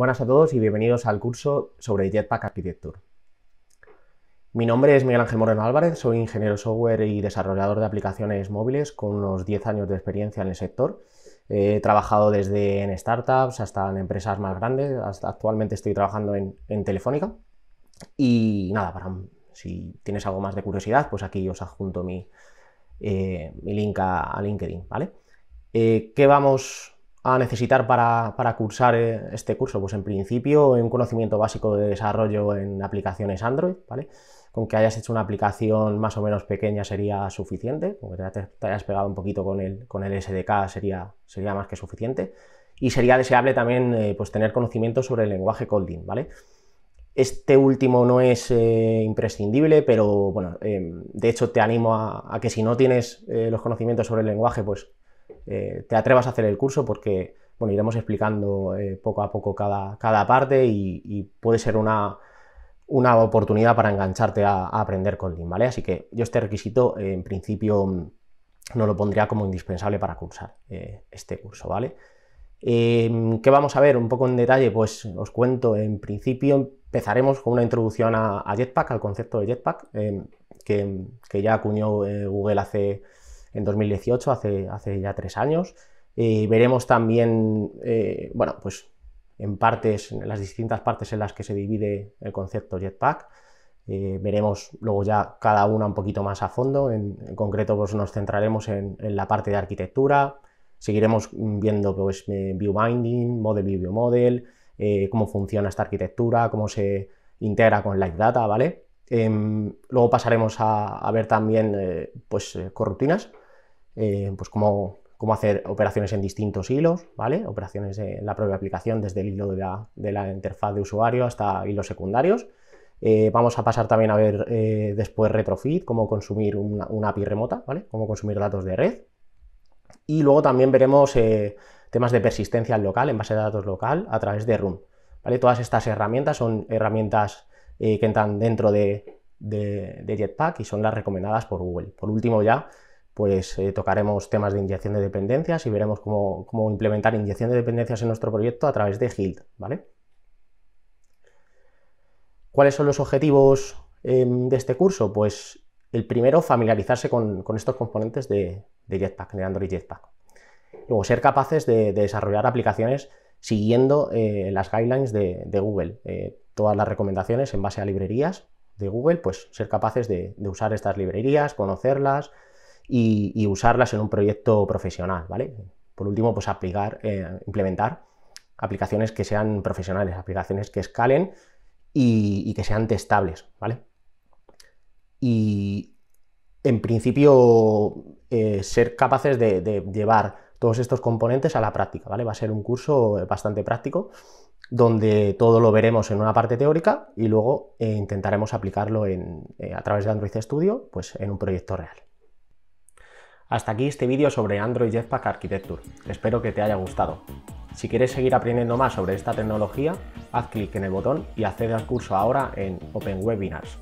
Buenas a todos y bienvenidos al curso sobre Jetpack Architecture. Mi nombre es Miguel Ángel Moreno Álvarez, soy ingeniero software y desarrollador de aplicaciones móviles con unos 10 años de experiencia en el sector. He trabajado desde en startups hasta en empresas más grandes, actualmente estoy trabajando en, Telefónica. Y nada, si tienes algo más de curiosidad, pues aquí os adjunto mi, eh, mi link a, LinkedIn, ¿vale? Eh, ¿Qué vamos a necesitar para, cursar eh, este curso? Pues en principio un conocimiento básico de desarrollo en aplicaciones Android, ¿vale? Con que hayas hecho una aplicación más o menos pequeña sería suficiente, con que te, hayas pegado un poquito con el, con el SDK sería, sería más que suficiente. Y sería deseable también eh, pues tener conocimiento sobre el lenguaje Kotlin, ¿vale? Este último no es eh, imprescindible, pero bueno, de hecho te animo a que si no tienes los conocimientos sobre el lenguaje, pues eh, te atrevas a hacer el curso porque, bueno, iremos explicando eh, poco a poco cada, parte y, puede ser una, oportunidad para engancharte a, aprender con Lean, ¿vale? Así que yo este requisito, en principio, mm, no lo pondría como indispensable para cursar eh, este curso, ¿vale? Em, ¿Qué vamos a ver un poco en detalle? Pues os cuento, en principio empezaremos con una introducción a, Jetpack, al concepto de Jetpack, em, que, que, ya acuñó Google hace en 2018, hace, ya tres años. veremos también, eh, bueno, pues en partes, las distintas partes en las que se divide el concepto Jetpack. Eh, veremos luego ya cada una un poquito más a fondo. En, concreto, pues nos centraremos en, la parte de arquitectura. Seguiremos viendo pues, eh, view binding, model view model, cómo funciona esta arquitectura, cómo se integra con Live Data, ¿vale? Em, luego pasaremos a, a ver también pues, corrutinas eh, pues cómo, hacer operaciones en distintos hilos, ¿vale? Operaciones en la propia aplicación, desde el hilo de la, interfaz de usuario hasta hilos secundarios. Eh, vamos a pasar también a ver eh, después retrofit, cómo consumir una, API remota, Cómo consumir datos de red. Y luego también veremos temas de persistencia local, en base de datos local, a través de Room. ¿vale? Todas estas herramientas son herramientas que entran dentro de Jetpack y son las recomendadas por Google. Por último ya, pues eh, tocaremos temas de inyección de dependencias y veremos cómo, implementar inyección de dependencias en nuestro proyecto a través de Hilt, ¿vale? ¿Cuáles son los objetivos em, de este curso? Pues el primero, familiarizarse con, estos componentes de, de Jetpack, Android Jetpack. Luego, ser capaces de, desarrollar aplicaciones siguiendo eh, las guidelines de, Google, eh, todas las recomendaciones en base a librerías de Google, pues ser capaces de usar estas librerías, conocerlas, y, usarlas en un proyecto profesional, ¿vale? Por último, pues aplicar, eh, implementar aplicaciones que sean profesionales, aplicaciones que escalen y, que sean testables, ¿vale? Y en principio, eh, ser capaces de, llevar todos estos componentes a la práctica, ¿vale? Va a ser un curso eh, bastante práctico, donde todo lo veremos en una parte teórica y luego intentaremos aplicarlo en, a través de Android Studio, pues en un proyecto real. Hasta aquí este vídeo sobre Android Jetpack Architecture. Espero que te haya gustado. Si quieres seguir aprendiendo más sobre esta tecnología, haz clic en el botón y accede al curso ahora en Open Webinars.